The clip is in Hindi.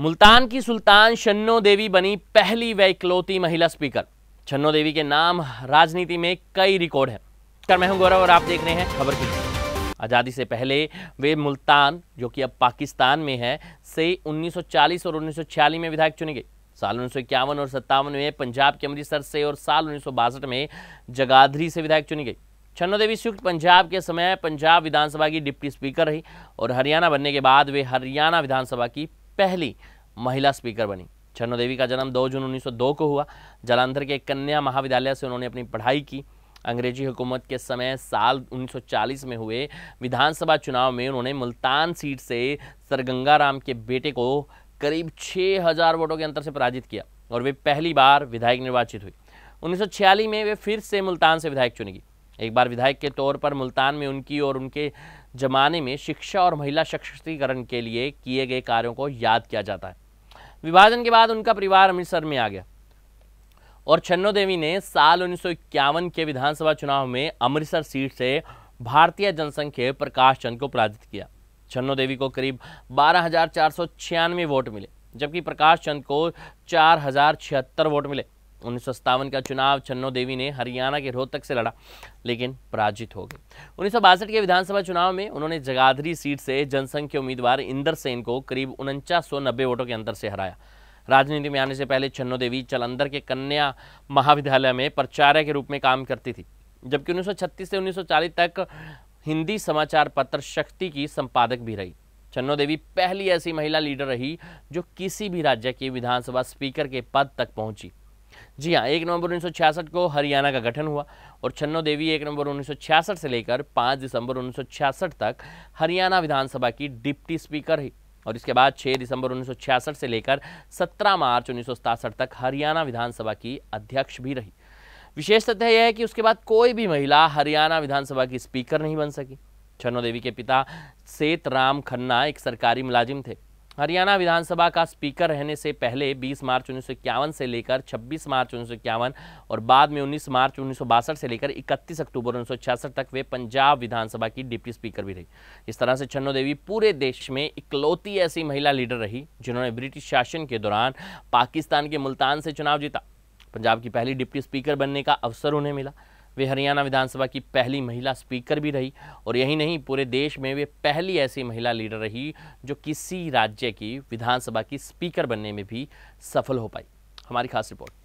मुल्तान की सुल्तान शन्नो देवी बनी पहली व इकलौती महिला स्पीकर छन्नो देवी के नाम राजनीति में कई रिकॉर्ड है कर मैं हूं गौरव और आप देख रहे हैं खबर की आज़ादी से पहले वे मुल्तान जो कि अब पाकिस्तान में है से 1940 और उन्नीस में विधायक चुनी गई साल उन्नीस और सत्तावन में पंजाब के अमृतसर से और साल उन्नीस में जगाधरी से विधायक चुनी गई छन्नो देवी संयुक्त पंजाब के समय पंजाब विधानसभा की डिप्टी स्पीकर रही और हरियाणा बनने के बाद वे हरियाणा विधानसभा की पहली महिला स्पीकर बनी छन्नो देवी का जन्म 2 जून 1902 को हुआ जलंधर के कन्या महाविद्यालय से उन्होंने अपनी पढ़ाई की अंग्रेजी हुकूमत के समय साल 1940 में हुए विधानसभा चुनाव में उन्होंने मुल्तान सीट से सर गंगाराम के बेटे को करीब 6000 वोटों के अंतर से पराजित किया और वे पहली बार विधायक निर्वाचित हुई उन्नीस में वे फिर से मुल्तान से विधायक चुनेगी एक बार विधायक के तौर पर मुल्तान में उनकी और उनके जमाने में शिक्षा और महिला सशक्तिकरण के लिए किए गए कार्यों को याद किया जाता है विभाजन के बाद उनका परिवार अमृतसर में आ गया और छन्नो देवी ने साल उन्नीस के विधानसभा चुनाव में अमृतसर सीट से भारतीय जनसंघ के प्रकाश चंद को पराजित किया छन्नो देवी को करीब बारह वोट मिले जबकि प्रकाश चंद को चार वोट मिले उन्नीस का चुनाव छन्नो देवी ने हरियाणा के रोहतक से लड़ा लेकिन पराजित हो गई उन्नीस के विधानसभा चुनाव में उन्होंने जगाधरी सीट से जनसंघ के उम्मीदवार इंदर सेन को करीब उनचास वोटों के अंतर से हराया राजनीति में आने से पहले छन्नो देवी चलंदर के कन्या महाविद्यालय में प्रचार्य के रूप में काम करती थी जबकि उन्नीस से उन्नीस तक हिंदी समाचार पत्र शक्ति की संपादक भी रही छन्नो देवी पहली ऐसी महिला लीडर रही जो किसी भी राज्य की विधानसभा स्पीकर के पद तक पहुंची जी हाँ एक नवंबर उन्नीस को हरियाणा का गठन हुआ और छन्नो देवी एक नवंबर 1966 से लेकर 5 दिसंबर उन्नीस तक हरियाणा विधानसभा की डिप्टी स्पीकर रही और इसके बाद 6 दिसंबर 1966 से लेकर 17 मार्च उन्नीस तक हरियाणा विधानसभा की अध्यक्ष भी रही विशेष तथ्य यह है कि उसके बाद कोई भी महिला हरियाणा विधानसभा की स्पीकर नहीं बन सकी छन्नो देवी के पिता सेत राम खन्ना एक सरकारी मुलाजिम थे हरियाणा विधानसभा का स्पीकर रहने से पहले 20 मार्च उन्नीस से लेकर 26 मार्च उन्नीस और बाद में 19 मार्च उन्नीस से लेकर 31 अक्टूबर उन्नीस तक वे पंजाब विधानसभा की डिप्टी स्पीकर भी रही इस तरह से छन्नो देवी पूरे देश में इकलौती ऐसी महिला लीडर रही जिन्होंने ब्रिटिश शासन के दौरान पाकिस्तान के मुल्तान से चुनाव जीता पंजाब की पहली डिप्टी स्पीकर बनने का अवसर उन्हें मिला वे हरियाणा विधानसभा की पहली महिला स्पीकर भी रही और यही नहीं पूरे देश में वे पहली ऐसी महिला लीडर रही जो किसी राज्य की विधानसभा की स्पीकर बनने में भी सफल हो पाई हमारी खास रिपोर्ट